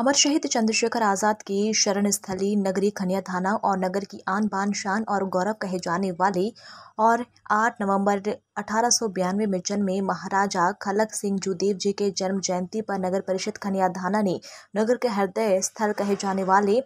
अमर शहीद चंद्रशेखर आज़ाद की शरण स्थली नगरी खनिया थाना और नगर की आन बान शान और गौरव कहे जाने वाले और 8 नवंबर अठारह में जन्मे महाराजा खलक सिंह जुदेव जी के जन्म जयंती पर नगर परिषद खनिया थाना ने नगर के हृदय स्थल कहे जाने वाले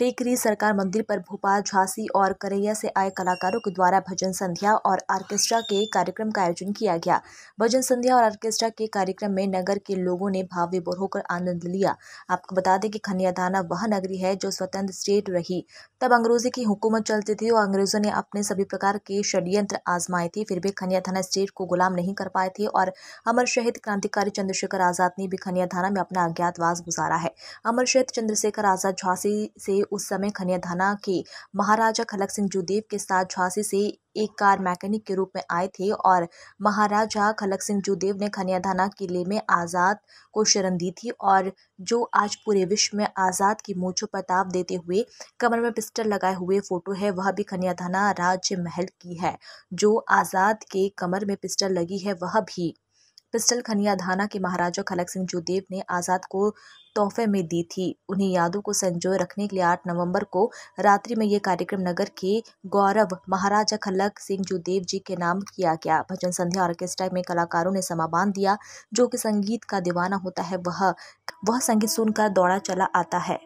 टेकरी सरकार मंदिर पर भोपाल झांसी और करैया से आए कलाकारों के द्वारा भजन संध्या और आर्केस्ट्रा के कार्यक्रम का आयोजन किया गया भजन संध्या और आर्केस्ट्रा के कार्यक्रम में नगर के लोगों ने भाव विभोर होकर आनंद लिया आपको बता दें कि खनियाधाना वह नगरी है जो स्वतंत्र स्टेट रही तब अंग्रेजी की हुकूमत चलती थी और अंग्रेजों ने अपने सभी प्रकार के षड्यंत्र आजमाए थे फिर भी खनिया थाना स्टेट को गुलाम नहीं कर पाए थे और अमर शहीद क्रांतिकारी चंद्रशेखर आजाद ने भी खनिया थाना में अपना अज्ञातवास गुजारा है अमर शहीद चंद्रशेखर आजाद झांसी से उस समय खनियाधाना के महाराजा खलक सिंह जूदेव के साथ झांसी से एक कार मैकेनिक के रूप में आए थे और महाराजा खलक सिंह जूदेव ने खनियाधाना किले में आज़ाद को शरण दी थी और जो आज पूरे विश्व में आज़ाद की मूछों पर ताप देते हुए कमर में पिस्टल लगाए हुए फ़ोटो है वह भी खनियाधाना राज्य महल की है जो आज़ाद के कमर में पिस्टल लगी है वह भी पिस्टल खनिया धाना के महाराजा खलक सिंह जूदेव ने आज़ाद को तोहफे में दी थी उन्हें यादों को संजोए रखने के लिए 8 नवंबर को रात्रि में यह कार्यक्रम नगर के गौरव महाराजा खलक सिंह जूदेव जी के नाम किया गया भजन संध्या ऑर्केस्ट्रा में कलाकारों ने समा बांध दिया जो कि संगीत का दीवाना होता है वह वह संगीत सुनकर दौड़ा चला आता है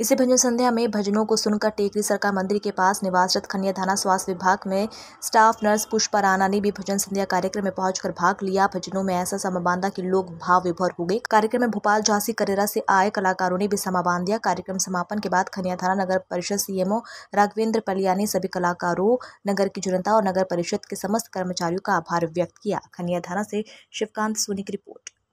इसी भजन संध्या में भजनों को सुनकर टेकरी सरकार मंदिर के पास निवासरत खनिया थाना स्वास्थ्य विभाग में स्टाफ नर्स पुष्पा राणा ने भी भजन संध्या कार्यक्रम में पहुंचकर भाग लिया भजनों में ऐसा समा बांधा की लोग भाव विभोर हो गए कार्यक्रम में भोपाल झांसी करेरा से आए कलाकारों ने भी समा बांध दिया कार्यक्रम समापन के बाद खनिया थाना नगर परिषद सीएमओ राघवेंद्र पलिया ने सभी कलाकारों नगर की जनता और नगर परिषद के समस्त कर्मचारियों का आभार व्यक्त किया खनिया थाना से शिवकांत सोनी की रिपोर्ट